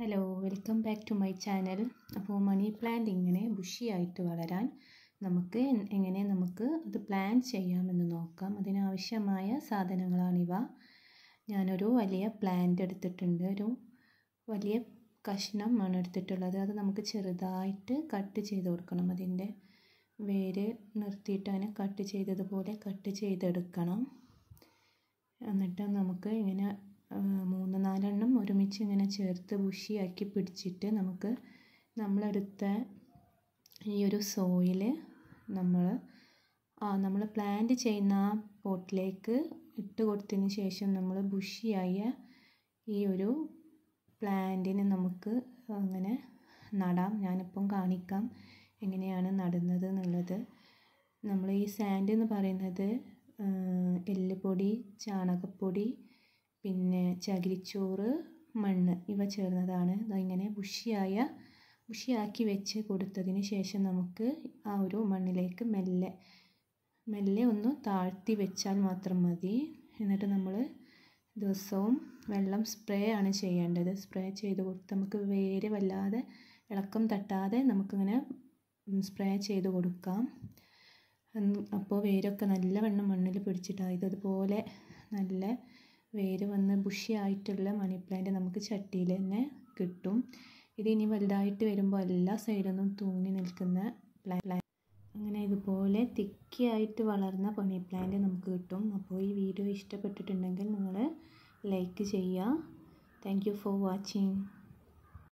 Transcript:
hello welcome back to my channel അപ്പോൾ money plant ഇങ്ങനെ ബുഷിയായിട്ട് വളരാൻ നമുക്ക് എങ്ങനെ നമുക്ക് അത് പ്ലാൻ ചെയ്യാമെന്ന് നോക്കാം അതിനാവശ്യമായ സാധനങ്ങളാണിവ ഞാനൊരു വലിയ പ്ലാന്റ് എടുത്തിട്ടുണ്ട് ഒരു വലിയ കഷ്ണം ആണ് എടുത്തിട്ടുള്ളത് അത് നമുക്ക് ചെറുതായിട്ട് കട്ട് ചെയ്ത് കൊടുക്കണം അതിൻ്റെ വേര് നിർത്തിയിട്ട് അതിനെ കട്ട് ചെയ്തതുപോലെ കട്ട് ചെയ്തെടുക്കണം എന്നിട്ട് നമുക്ക് ഇങ്ങനെ മൂന്ന് നാലെണ്ണം ഒരുമിച്ച് ഇങ്ങനെ ചേർത്ത് ബുഷിയാക്കി പിടിച്ചിട്ട് നമുക്ക് നമ്മളെടുത്ത ഈ ഒരു സോയിൽ നമ്മൾ നമ്മൾ പ്ലാന്റ് ചെയ്യുന്ന ആ പോട്ടിലേക്ക് ഇട്ട് കൊടുത്തതിന് ശേഷം നമ്മൾ ബുഷിയായ ഈ ഒരു പ്ലാന്റിനെ നമുക്ക് അങ്ങനെ നടാം ഞാനിപ്പം കാണിക്കാം എങ്ങനെയാണ് നടുന്നത് എന്നുള്ളത് നമ്മൾ ഈ സാൻഡ് എന്ന് പറയുന്നത് എല്ലുപൊടി ചാണകപ്പൊടി പിന്നെ ചകിരിച്ചോറ് മണ്ണ് ഇവ ചേർന്നതാണ് ദാ ഇങ്ങനെ ബുഷിയായ ബുഷിയാക്കി വെച്ച് കൊടുത്തതിന് ശേഷം നമുക്ക് ആ ഒരു മണ്ണിലേക്ക് മെല്ലെ മെല്ലെ ഒന്ന് താഴ്ത്തി വെച്ചാൽ മാത്രം മതി എന്നിട്ട് നമ്മൾ ദിവസവും വെള്ളം സ്പ്രേ ആണ് ചെയ്യേണ്ടത് സ്പ്രേ ചെയ്ത് കൊടുത്ത് നമുക്ക് വേര് വല്ലാതെ ഇളക്കം തട്ടാതെ നമുക്കിങ്ങനെ സ്പ്രേ ചെയ്ത് കൊടുക്കാം അപ്പോൾ വേരൊക്കെ നല്ലവണ്ണം മണ്ണിൽ പിടിച്ചിട്ടായത് അതുപോലെ നല്ല വേര് വന്ന് ബുഷി ആയിട്ടുള്ള മണി പ്ലാന്റ് നമുക്ക് ചട്ടിയിൽ തന്നെ കിട്ടും ഇതിനി വലുതായിട്ട് വരുമ്പോൾ എല്ലാ സൈഡിൽ നിന്നും തൂങ്ങി നിൽക്കുന്ന പ്ലാന്റ് അങ്ങനെ ഇതുപോലെ തിക്കിയായിട്ട് വളർന്ന മണി പ്ലാന്റ് നമുക്ക് കിട്ടും അപ്പോൾ ഈ വീഡിയോ ഇഷ്ടപ്പെട്ടിട്ടുണ്ടെങ്കിൽ നിങ്ങൾ ലൈക്ക് ചെയ്യുക താങ്ക് ഫോർ വാച്ചിങ്